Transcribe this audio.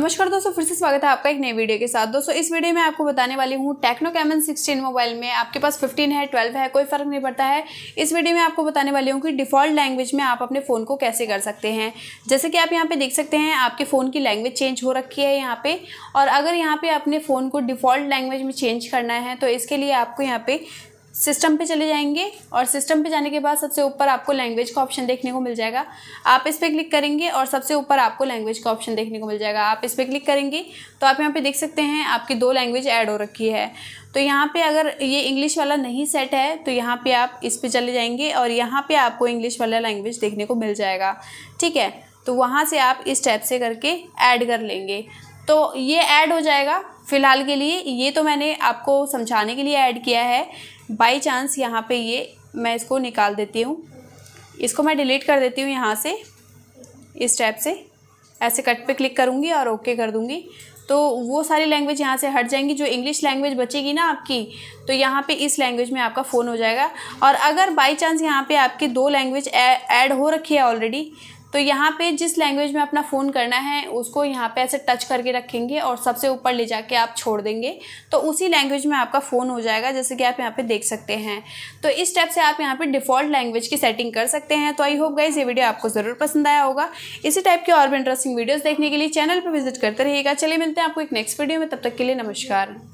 नमस्कार दोस्तों फिर से स्वागत है आपका एक नए वीडियो के साथ दोस्तों इस वीडियो में आपको बताने वाली हूँ टेक्नो कैमन सिक्सटीन मोबाइल में आपके पास फिफ्टीन है ट्वेल्व है कोई फ़र्क नहीं पड़ता है इस वीडियो में आपको बताने वाली हूँ कि डिफ़ॉल्ट लैंग्वेज में आप अपने फ़ोन को कैसे कर सकते हैं जैसे कि आप यहाँ पर देख सकते हैं आपके फ़ोन की लैंग्वेज चेंज हो रखी है यहाँ पर और अगर यहाँ पर अपने फ़ोन को डिफ़ॉल्ट लैंग्वेज में चेंज करना है तो इसके लिए आपको यहाँ पर सिस्टम पे चले जाएंगे और सिस्टम पे जाने के बाद सबसे ऊपर आपको लैंग्वेज का ऑप्शन देखने को मिल जाएगा आप इस पर क्लिक करेंगे और सबसे ऊपर आपको लैंग्वेज का ऑप्शन देखने को मिल जाएगा आप इस पर क्लिक करेंगे तो आप यहाँ पे देख सकते हैं आपकी दो लैंग्वेज ऐड हो रखी है तो यहाँ पे अगर ये इंग्लिश वाला नहीं सेट है तो यहाँ पे आप इस पर चले जाएंगे और यहाँ पे आपको इंग्लिश वाला लैंग्वेज देखने को मिल जाएगा ठीक है तो वहाँ से आप इस टाइप से करके ऐड कर लेंगे तो ये ऐड हो जाएगा फ़िलहाल के लिए ये तो मैंने आपको समझाने के लिए ऐड किया है बाई चांस यहाँ पे ये मैं इसको निकाल देती हूँ इसको मैं डिलीट कर देती हूँ यहाँ से इस टैप से ऐसे कट पे क्लिक करूँगी और ओके कर दूँगी तो वो सारी लैंग्वेज यहाँ से हट जाएंगी जो इंग्लिश लैंग्वेज बचेगी ना आपकी तो यहाँ पे इस लैंग्वेज में आपका फ़ोन हो जाएगा और अगर बाई चांस यहाँ पे आपकी दो लैंग्वेज ऐड हो रखी है ऑलरेडी तो यहाँ पे जिस लैंग्वेज में अपना फ़ोन करना है उसको यहाँ पे ऐसे टच करके रखेंगे और सबसे ऊपर ले जाके आप छोड़ देंगे तो उसी लैंग्वेज में आपका फ़ोन हो जाएगा जैसे कि आप यहाँ पे देख सकते हैं तो इस स्टेप से आप यहाँ पे डिफ़ॉल्ट लैंग्वेज की सेटिंग कर सकते हैं तो आई होप गाइज ये वीडियो आपको ज़रूर पसंद आया होगा इसी टाइप के और भी इंटरेस्टिंग वीडियोज़ देखने के लिए चैनल पर विजिट करते रहिएगा चलिए मिलते हैं आपको एक नेक्स्ट वीडियो में तब तक के लिए नमस्कार